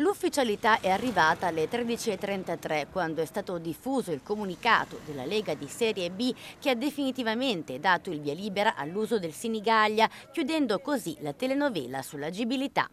L'ufficialità è arrivata alle 13.33 quando è stato diffuso il comunicato della Lega di Serie B che ha definitivamente dato il via libera all'uso del Sinigaglia, chiudendo così la telenovela sull'agibilità.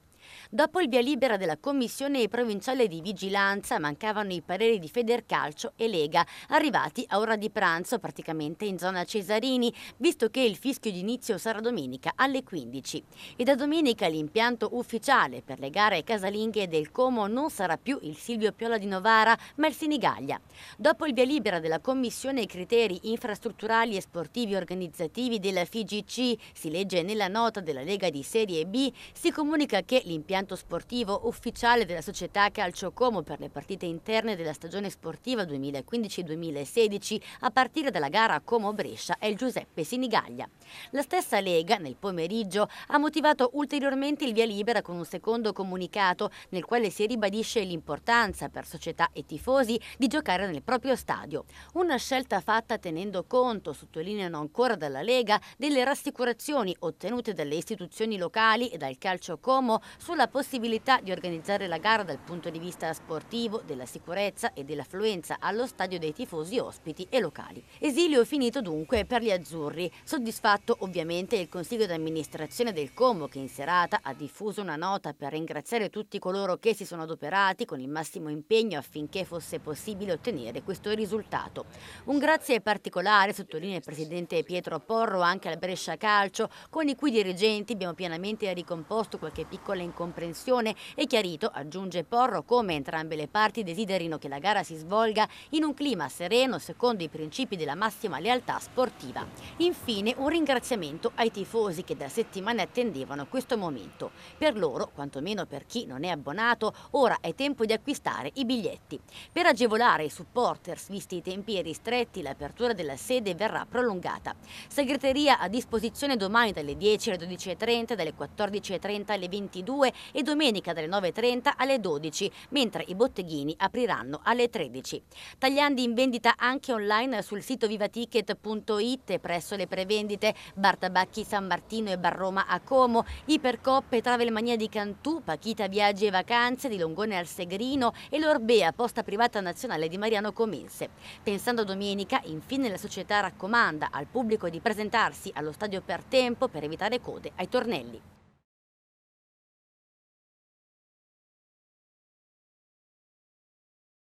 Dopo il via libera della Commissione provinciale di vigilanza mancavano i pareri di Federcalcio e Lega, arrivati a ora di pranzo praticamente in zona Cesarini, visto che il fischio d'inizio sarà domenica alle 15. E da domenica l'impianto ufficiale per le gare casalinghe del Como non sarà più il Silvio Piola di Novara, ma il Sinigaglia. Dopo il via libera della Commissione Criteri Infrastrutturali e Sportivi Organizzativi della FIGC, si legge nella nota della Lega di Serie B, si comunica che l'impianto l'impianto sportivo ufficiale della società Calcio Como per le partite interne della stagione sportiva 2015-2016 a partire dalla gara Como-Brescia è il Giuseppe Sinigaglia. La stessa Lega nel pomeriggio ha motivato ulteriormente il via libera con un secondo comunicato nel quale si ribadisce l'importanza per società e tifosi di giocare nel proprio stadio. Una scelta fatta tenendo conto, sottolineano ancora dalla Lega, delle rassicurazioni ottenute dalle istituzioni locali e dal Calcio Como sulla possibilità di organizzare la gara dal punto di vista sportivo, della sicurezza e dell'affluenza allo stadio dei tifosi ospiti e locali. Esilio finito dunque per gli azzurri, soddisfatto ovviamente il Consiglio d'amministrazione del Como che in serata ha diffuso una nota per ringraziare tutti coloro che si sono adoperati con il massimo impegno affinché fosse possibile ottenere questo risultato. Un grazie particolare, sottolinea il presidente Pietro Porro, anche al Brescia Calcio, con i cui dirigenti abbiamo pienamente ricomposto qualche piccola incontro incomprensione e chiarito, aggiunge Porro, come entrambe le parti desiderino che la gara si svolga in un clima sereno secondo i principi della massima lealtà sportiva. Infine un ringraziamento ai tifosi che da settimane attendevano questo momento. Per loro, quantomeno per chi non è abbonato, ora è tempo di acquistare i biglietti. Per agevolare i supporters, visti i tempi ristretti, l'apertura della sede verrà prolungata. Segreteria a disposizione domani dalle 10 alle 12.30, dalle 14.30 alle 22 22 e domenica dalle 9.30 alle 12, mentre i botteghini apriranno alle 13. Tagliandi in vendita anche online sul sito vivaticket.it e presso le prevendite Bartabacchi San Martino e Barroma a Como, Ipercoppe Travelmania di Cantù, Pachita Viaggi e Vacanze di Longone al Segrino e l'Orbea Posta Privata Nazionale di Mariano Comense. Pensando a domenica, infine la società raccomanda al pubblico di presentarsi allo stadio per tempo per evitare code ai tornelli.